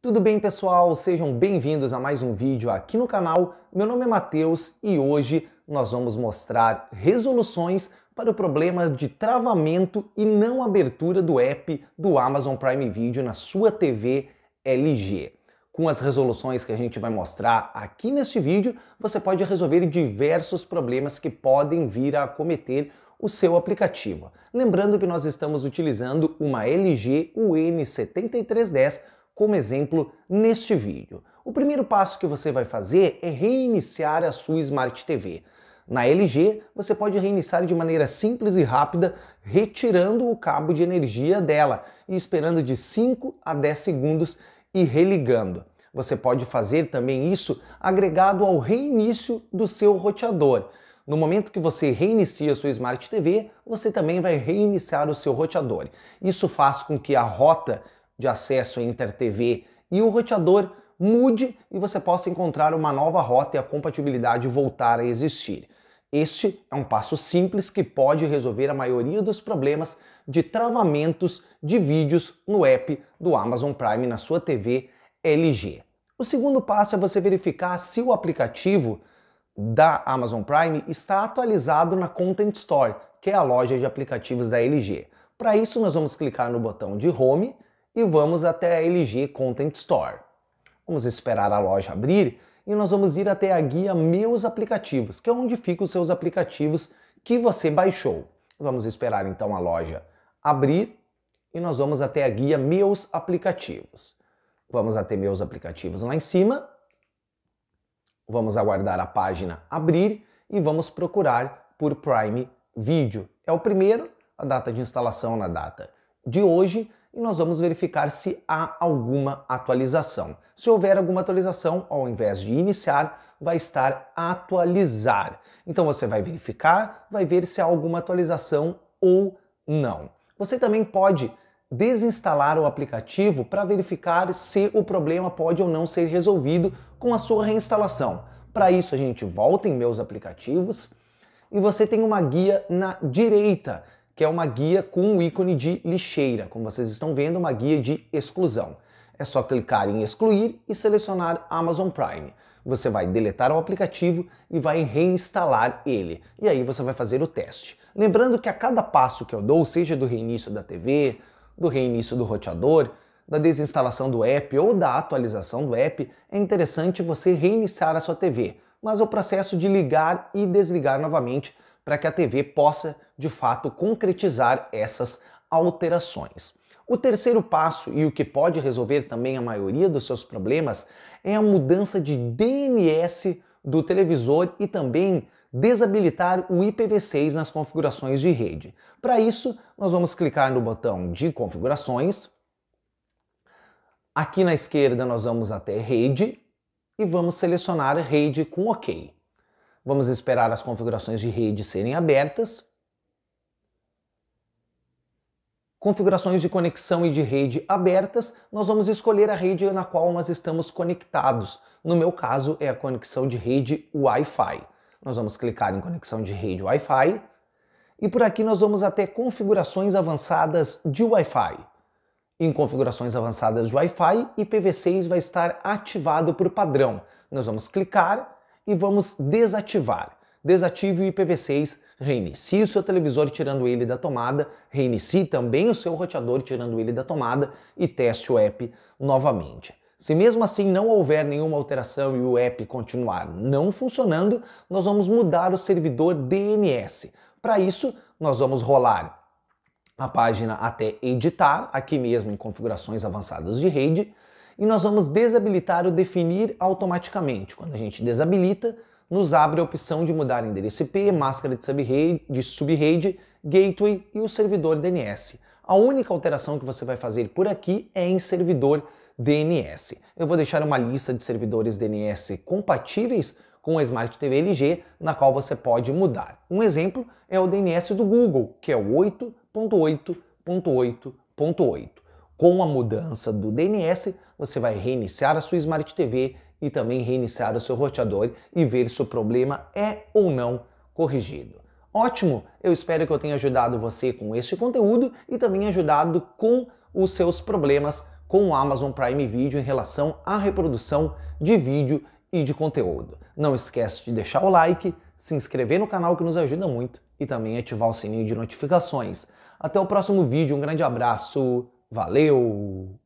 Tudo bem, pessoal? Sejam bem-vindos a mais um vídeo aqui no canal. Meu nome é Matheus e hoje nós vamos mostrar resoluções para o problema de travamento e não abertura do app do Amazon Prime Video na sua TV LG. Com as resoluções que a gente vai mostrar aqui neste vídeo, você pode resolver diversos problemas que podem vir a acometer o seu aplicativo. Lembrando que nós estamos utilizando uma LG UN7310 como exemplo neste vídeo. O primeiro passo que você vai fazer é reiniciar a sua Smart TV. Na LG, você pode reiniciar de maneira simples e rápida, retirando o cabo de energia dela e esperando de 5 a 10 segundos e religando. Você pode fazer também isso agregado ao reinício do seu roteador. No momento que você reinicia sua Smart TV, você também vai reiniciar o seu roteador. Isso faz com que a rota de acesso Inter TV e o roteador mude e você possa encontrar uma nova rota e a compatibilidade voltar a existir. Este é um passo simples que pode resolver a maioria dos problemas de travamentos de vídeos no app do Amazon Prime na sua TV LG. O segundo passo é você verificar se o aplicativo da Amazon Prime está atualizado na Content Store, que é a loja de aplicativos da LG. Para isso, nós vamos clicar no botão de Home e vamos até a LG Content Store. Vamos esperar a loja abrir e nós vamos ir até a guia Meus Aplicativos, que é onde ficam os seus aplicativos que você baixou. Vamos esperar então a loja abrir e nós vamos até a guia Meus Aplicativos. Vamos até Meus Aplicativos lá em cima. Vamos aguardar a página abrir e vamos procurar por Prime Video. É o primeiro, a data de instalação na data de hoje e nós vamos verificar se há alguma atualização. Se houver alguma atualização, ao invés de iniciar, vai estar atualizar. Então você vai verificar, vai ver se há alguma atualização ou não. Você também pode desinstalar o aplicativo para verificar se o problema pode ou não ser resolvido com a sua reinstalação. Para isso, a gente volta em meus aplicativos e você tem uma guia na direita que é uma guia com o ícone de lixeira, como vocês estão vendo, uma guia de exclusão. É só clicar em excluir e selecionar Amazon Prime. Você vai deletar o aplicativo e vai reinstalar ele. E aí você vai fazer o teste. Lembrando que a cada passo que eu dou, seja do reinício da TV, do reinício do roteador, da desinstalação do app ou da atualização do app, é interessante você reiniciar a sua TV, mas o processo de ligar e desligar novamente para que a TV possa de fato concretizar essas alterações. O terceiro passo, e o que pode resolver também a maioria dos seus problemas, é a mudança de DNS do televisor e também desabilitar o IPv6 nas configurações de rede. Para isso, nós vamos clicar no botão de configurações. Aqui na esquerda, nós vamos até rede e vamos selecionar rede com OK. Vamos esperar as configurações de rede serem abertas configurações de conexão e de rede abertas, nós vamos escolher a rede na qual nós estamos conectados. No meu caso, é a conexão de rede Wi-Fi. Nós vamos clicar em conexão de rede Wi-Fi e por aqui nós vamos até configurações avançadas de Wi-Fi. Em configurações avançadas de Wi-Fi, IPv6 vai estar ativado por padrão. Nós vamos clicar e vamos desativar desative o IPv6, reinicie o seu televisor tirando ele da tomada, reinicie também o seu roteador tirando ele da tomada e teste o app novamente. Se mesmo assim não houver nenhuma alteração e o app continuar não funcionando, nós vamos mudar o servidor DNS. Para isso, nós vamos rolar a página até editar, aqui mesmo em configurações avançadas de rede, e nós vamos desabilitar o definir automaticamente. Quando a gente desabilita, nos abre a opção de mudar endereço IP, máscara de subrede, de subrede gateway e o servidor DNS. A única alteração que você vai fazer por aqui é em servidor DNS. Eu vou deixar uma lista de servidores DNS compatíveis com a Smart TV LG, na qual você pode mudar. Um exemplo é o DNS do Google, que é o 8.8.8.8. Com a mudança do DNS, você vai reiniciar a sua Smart TV e também reiniciar o seu roteador e ver se o problema é ou não corrigido. Ótimo! Eu espero que eu tenha ajudado você com este conteúdo e também ajudado com os seus problemas com o Amazon Prime Video em relação à reprodução de vídeo e de conteúdo. Não esquece de deixar o like, se inscrever no canal que nos ajuda muito e também ativar o sininho de notificações. Até o próximo vídeo, um grande abraço, valeu!